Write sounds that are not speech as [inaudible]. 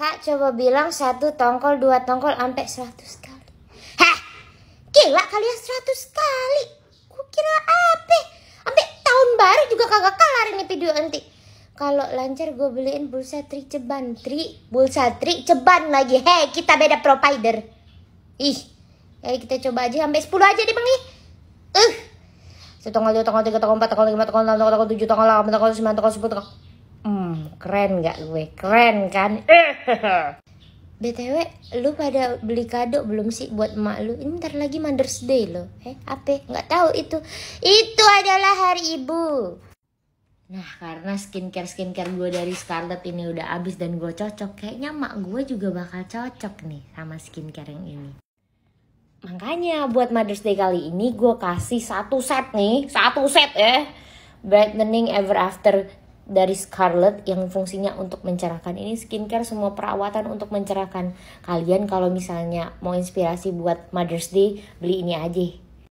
Kak coba bilang satu tongkol, dua tongkol, sampai seratus kali. Hah? Gila kalian seratus kali. Kukira apa? Sampai tahun baru juga kagak kelar ini video nanti. Kalau lancar gue beliin pulsa tri ceban. Tri, pulsa tri ceban lagi. Hei, kita beda provider. Ih, jadi ya kita coba aja sampai 10 aja deh bang ya. Eh, Uh. Satu tongkol, dua tongkol, tiga tongkol, empat tongkol, lima tongkol, enam tongkol, tujuh tongkol, delapan tongkol, sembilan tongkol, sepuluh tongkol keren gak gue? Keren kan? [laughs] BTW, lu pada beli kado belum sih buat emak lu? Ini ntar lagi Mother's Day lo Eh, apa? Nggak tahu itu. Itu adalah hari ibu. Nah, karena skincare-skincare gue dari Scarlett ini udah habis dan gue cocok, kayaknya mak gue juga bakal cocok nih sama skincare yang ini. Makanya buat Mother's Day kali ini gue kasih satu set nih, satu set ya. Eh. Brightening Ever After dari Scarlett yang fungsinya untuk mencerahkan ini skincare semua perawatan untuk mencerahkan kalian kalau misalnya mau inspirasi buat Mother's Day beli ini aja